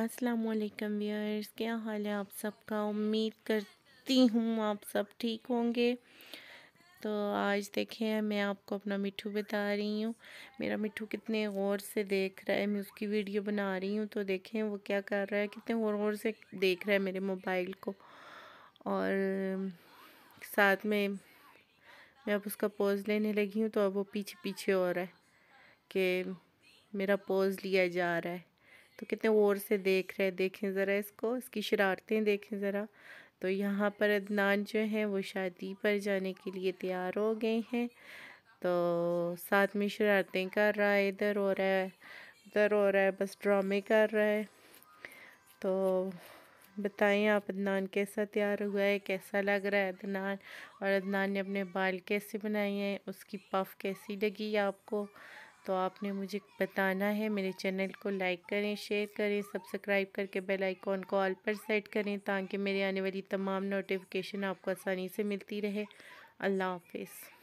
अस्सलाम वालेकुम व्यूअर्स क्या हाल है आप सबका उम्मीद करती हूँ आप सब ठीक होंगे तो आज देखें मैं आपको अपना मिठू बता रही हूँ मेरा मिठू कितने गौर से देख रहा है मैं उसकी वीडियो बना रही हूँ तो देखें वो क्या कर रहा है कितने गौर गौर से देख रहा है मेरे मोबाइल को और साथ में मैं अब उसका पोज़ लेने लगी हूँ तो अब वो पीछे पीछे हो रहा है कि मेरा पोज़ लिया जा रहा है तो कितने गौर से देख रहे हैं देखें ज़रा इसको इसकी शरारतें देखें ज़रा तो यहाँ पर अदनान जो हैं वो शादी पर जाने के लिए तैयार हो गए हैं तो साथ में शरारतें कर रहा है इधर हो रहा है उधर हो रहा है बस ड्रामे कर रहा है तो बताएं आप अदनान कैसा तैयार हुआ है कैसा लग रहा है अदनान और अदनान ने अपने बाल कैसे बनाए हैं उसकी पफ कैसी लगी आपको तो आपने मुझे बताना है मेरे चैनल को लाइक करें शेयर करें सब्सक्राइब करके बेल आइकॉन को ऑल पर सेट करें ताकि मेरे आने वाली तमाम नोटिफिकेशन आपको आसानी से मिलती रहे अल्लाह हाफिज़